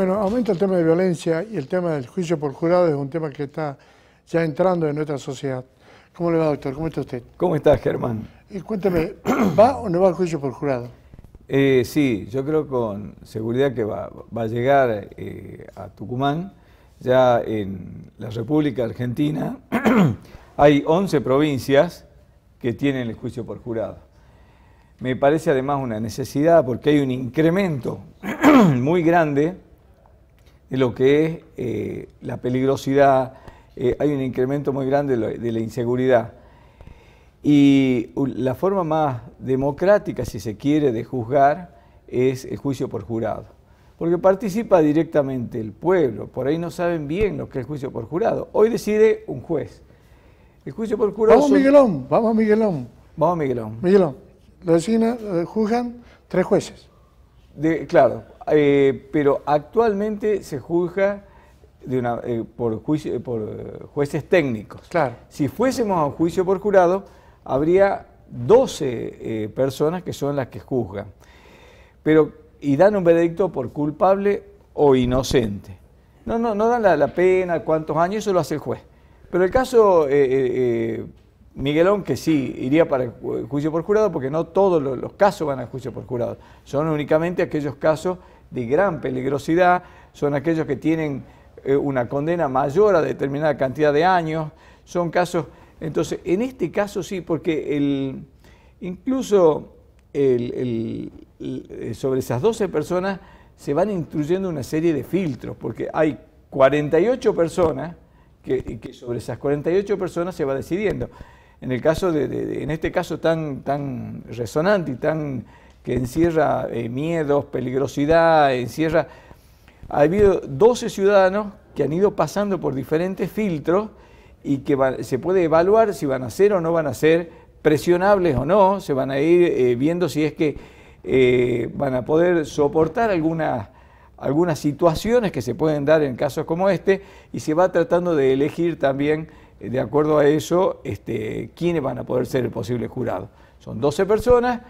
Bueno, aumenta el tema de violencia y el tema del juicio por jurado es un tema que está ya entrando en nuestra sociedad. ¿Cómo le va, doctor? ¿Cómo está usted? ¿Cómo está, Germán? Y cuénteme, ¿va o no va el juicio por jurado? Eh, sí, yo creo con seguridad que va, a llegar eh, a Tucumán. Ya en la República Argentina hay 11 provincias que tienen el juicio por jurado. Me parece además una necesidad porque hay un incremento muy grande de lo que es eh, la peligrosidad, eh, hay un incremento muy grande de la inseguridad. Y la forma más democrática, si se quiere, de juzgar es el juicio por jurado. Porque participa directamente el pueblo, por ahí no saben bien lo que es el juicio por jurado. Hoy decide un juez. El juicio por Vamos, Miguelón, vamos, Miguelón. Vamos, Miguelón. Miguelón, la vecina eh, juzgan tres jueces claro, eh, pero actualmente se juzga eh, por, eh, jueces técnicos. Claro. Si fuésemos a un juicio por jurado, habría 12 personas que son las que juzgan. Pero, y dan un veredicto por culpable o inocente. No, no, no dan la, la pena, cuántos años, eso lo hace el juez. Pero el caso Miguelón que sí iría para juicio por jurado porque no todos los casos van a juicio por jurado, son únicamente aquellos casos de gran peligrosidad, son aquellos que tienen eh, una condena mayor a determinada cantidad de años, son casos, entonces en este caso sí, porque el, incluso sobre esas 12 personas se van instruyendo una serie de filtros, porque hay 48 personas que, que sobre esas 48 personas se va decidiendo en, el caso de, en este caso tan, tan resonante y tan que encierra eh, miedos, peligrosidad, encierra... Ha habido 12 ciudadanos que han ido pasando por diferentes filtros y que se puede evaluar si van a ser o no van a ser presionables o no, se van a ir eh, viendo si es que eh, van a poder soportar algunas situaciones que se pueden dar en casos como este y se va tratando de elegir también eh, de acuerdo a eso, este, quiénes van a poder ser el posible jurado. Son 12 personas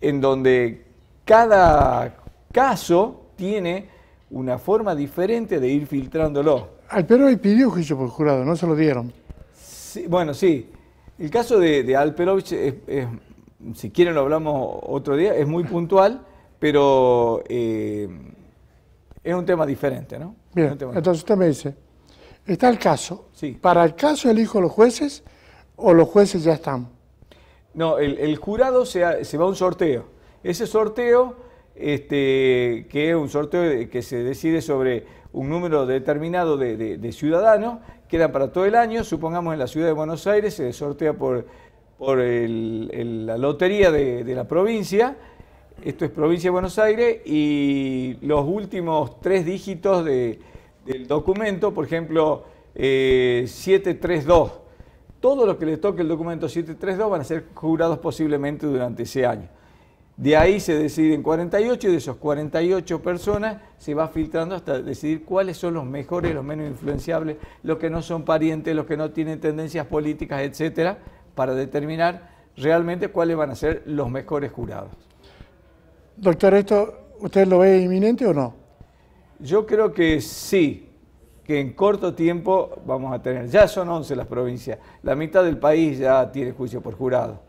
en donde cada caso tiene una forma diferente de ir filtrándolo. Al pidió juicio por jurado, no se lo dieron. Sí, bueno, sí. El caso de, de Alperovich, si quieren lo hablamos otro día, es muy puntual, pero eh, es un tema diferente, ¿no? Bien, entonces usted me dice, Está el caso. Sí. ¿Para el caso elijo los jueces o los jueces ya están? No, el, jurado se, va a un sorteo. Ese sorteo, este, que es un sorteo que se decide sobre un número determinado de, ciudadanos, quedan para todo el año, supongamos en la ciudad de Buenos Aires, se sortea por, por la lotería de la provincia, esto es provincia de Buenos Aires, y los últimos tres dígitos de, del documento, por ejemplo, 732. Eh, todo lo que les toque el documento 732 van a ser jurados posiblemente durante ese año. De ahí se deciden 48 y de esos 48 personas se va filtrando hasta decidir cuáles son los mejores, los menos influenciables, los que no son parientes, los que no tienen tendencias políticas, etcétera, para determinar realmente cuáles van a ser los mejores jurados. Doctor, ¿esto usted lo ve inminente o no? Yo creo que sí, que en corto tiempo vamos a tener, ya son 11 las provincias, la mitad del país ya tiene juicio por jurado.